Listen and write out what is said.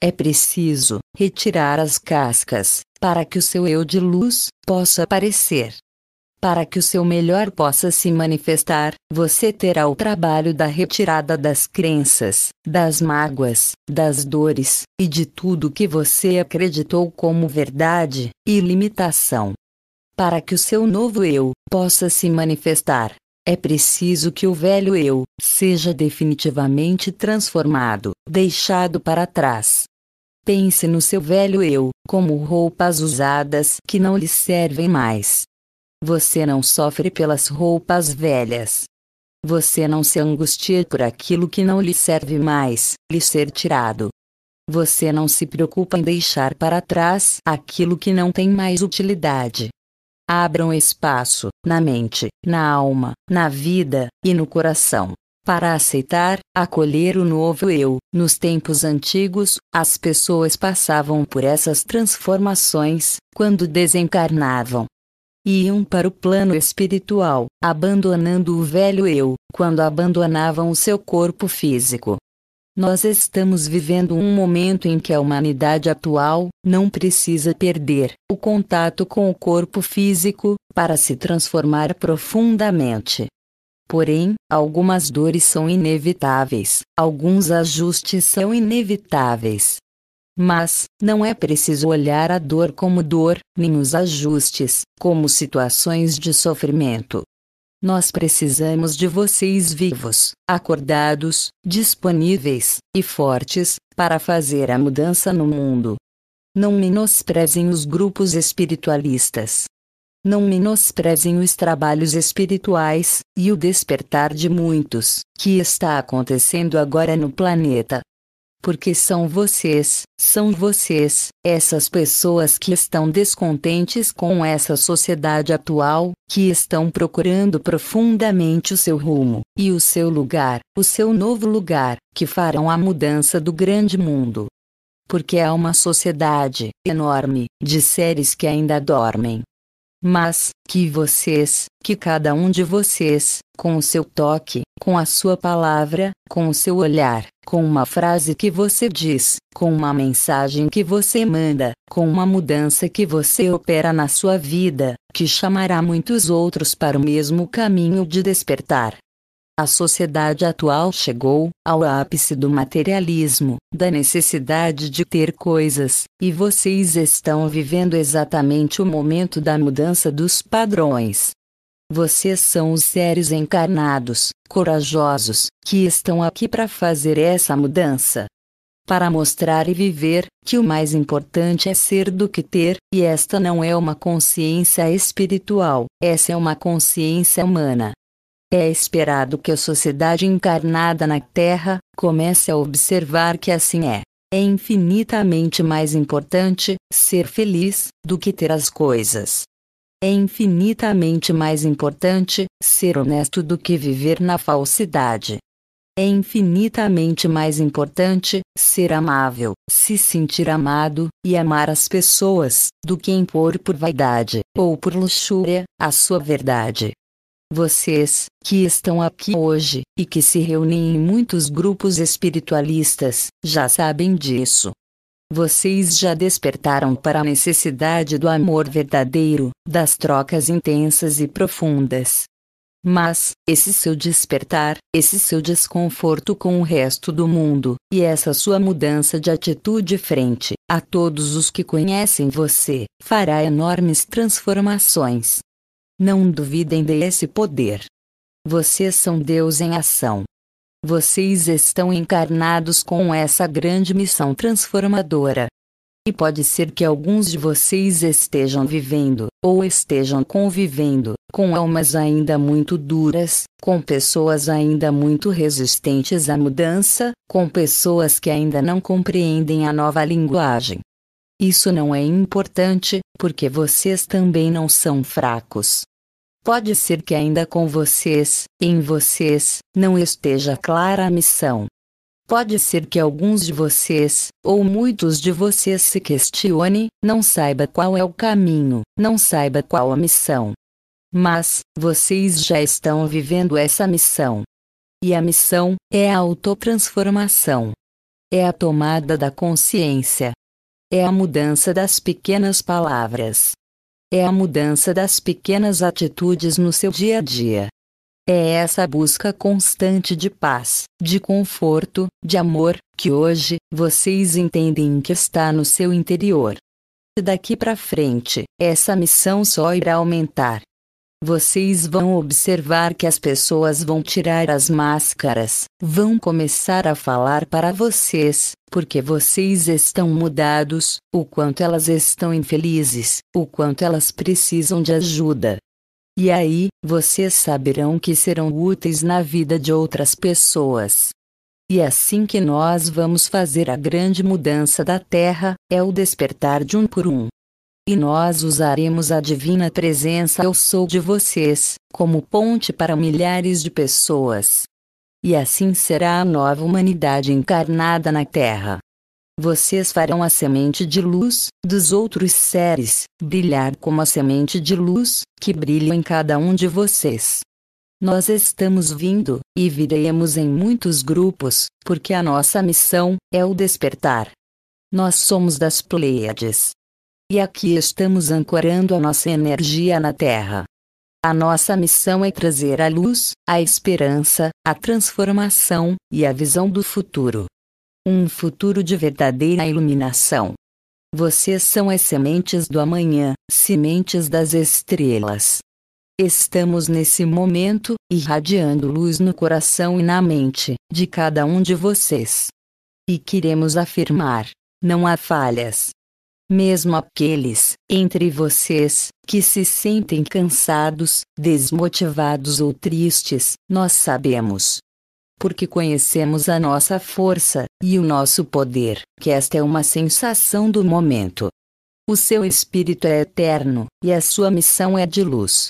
É preciso retirar as cascas, para que o seu eu de luz possa aparecer. Para que o seu melhor possa se manifestar, você terá o trabalho da retirada das crenças, das mágoas, das dores, e de tudo que você acreditou como verdade e limitação. Para que o seu novo eu possa se manifestar, é preciso que o velho eu seja definitivamente transformado, deixado para trás. Pense no seu velho eu, como roupas usadas que não lhe servem mais. Você não sofre pelas roupas velhas. Você não se angustia por aquilo que não lhe serve mais, lhe ser tirado. Você não se preocupa em deixar para trás aquilo que não tem mais utilidade. Abram espaço, na mente, na alma, na vida e no coração, para aceitar, acolher o novo eu. Nos tempos antigos, as pessoas passavam por essas transformações quando desencarnavam. Iam para o plano espiritual, abandonando o velho eu, quando abandonavam o seu corpo físico. Nós estamos vivendo um momento em que a humanidade atual não precisa perder o contato com o corpo físico para se transformar profundamente. Porém, algumas dores são inevitáveis, alguns ajustes são inevitáveis. Mas, não é preciso olhar a dor como dor, nem os ajustes, como situações de sofrimento. Nós precisamos de vocês vivos, acordados, disponíveis e fortes, para fazer a mudança no mundo. Não menosprezem os grupos espiritualistas não menosprezem os trabalhos espirituais, e o despertar de muitos, que está acontecendo agora no planeta. Porque são vocês, são vocês, essas pessoas que estão descontentes com essa sociedade atual, que estão procurando profundamente o seu rumo, e o seu lugar, o seu novo lugar, que farão a mudança do grande mundo porque é uma sociedade enorme de seres que ainda dormem, mas que vocês, que cada um de vocês, com o seu toque, com a sua palavra, com o seu olhar, com uma frase que você diz, com uma mensagem que você manda, com uma mudança que você opera na sua vida, que chamará muitos outros para o mesmo caminho de despertar. A sociedade atual chegou ao ápice do materialismo, da necessidade de ter coisas, e vocês estão vivendo exatamente o momento da mudança dos padrões. Vocês são os seres encarnados, corajosos, que estão aqui para fazer essa mudança. Para mostrar e viver que o mais importante é ser do que ter, e esta não é uma consciência espiritual, essa é uma consciência humana. É esperado que a sociedade encarnada na Terra comece a observar que assim é. É infinitamente mais importante ser feliz do que ter as coisas. É infinitamente mais importante ser honesto do que viver na falsidade. É infinitamente mais importante ser amável, se sentir amado e amar as pessoas do que impor por vaidade ou por luxúria a sua verdade. Vocês, que estão aqui hoje, e que se reúnem em muitos grupos espiritualistas, já sabem disso. Vocês já despertaram para a necessidade do amor verdadeiro, das trocas intensas e profundas. Mas, esse seu despertar, esse seu desconforto com o resto do mundo, e essa sua mudança de atitude frente a todos os que conhecem você, fará enormes transformações. Não duvidem desse poder. Vocês são Deus em ação. Vocês estão encarnados com essa grande missão transformadora. E pode ser que alguns de vocês estejam vivendo, ou estejam convivendo, com almas ainda muito duras, com pessoas ainda muito resistentes à mudança, com pessoas que ainda não compreendem a nova linguagem. Isso não é importante, porque vocês também não são fracos. Pode ser que ainda com vocês, em vocês, não esteja clara a missão. Pode ser que alguns de vocês, ou muitos de vocês se questione, não saiba qual é o caminho, não saiba qual a missão. Mas, vocês já estão vivendo essa missão. E a missão é a autotransformação. É a tomada da consciência. É a mudança das pequenas palavras. É a mudança das pequenas atitudes no seu dia a dia. É essa busca constante de paz, de conforto, de amor, que hoje vocês entendem que está no seu interior. Daqui para frente, essa missão só irá aumentar, vocês vão observar que as pessoas vão tirar as máscaras, vão começar a falar para vocês, porque vocês estão mudados, o quanto elas estão infelizes, o quanto elas precisam de ajuda. E aí, vocês saberão que serão úteis na vida de outras pessoas. E assim que nós vamos fazer a grande mudança da Terra, é o despertar de um por um e nós usaremos a divina presença Eu Sou de vocês, como ponte para milhares de pessoas. E assim será a nova humanidade encarnada na Terra. Vocês farão a semente de luz dos outros seres brilhar como a semente de luz que brilha em cada um de vocês. Nós estamos vindo e viremos em muitos grupos, porque a nossa missão é o despertar. Nós somos das Pleiades. E aqui estamos ancorando a nossa energia na Terra. A nossa missão é trazer a luz, a esperança, a transformação e a visão do futuro. Um futuro de verdadeira iluminação. Vocês são as sementes do amanhã, sementes das estrelas. Estamos nesse momento, irradiando luz no coração e na mente de cada um de vocês. E queremos afirmar: não há falhas, mesmo aqueles, entre vocês, que se sentem cansados, desmotivados ou tristes, nós sabemos. Porque conhecemos a nossa força, e o nosso poder, que esta é uma sensação do momento. O seu espírito é eterno, e a sua missão é de luz.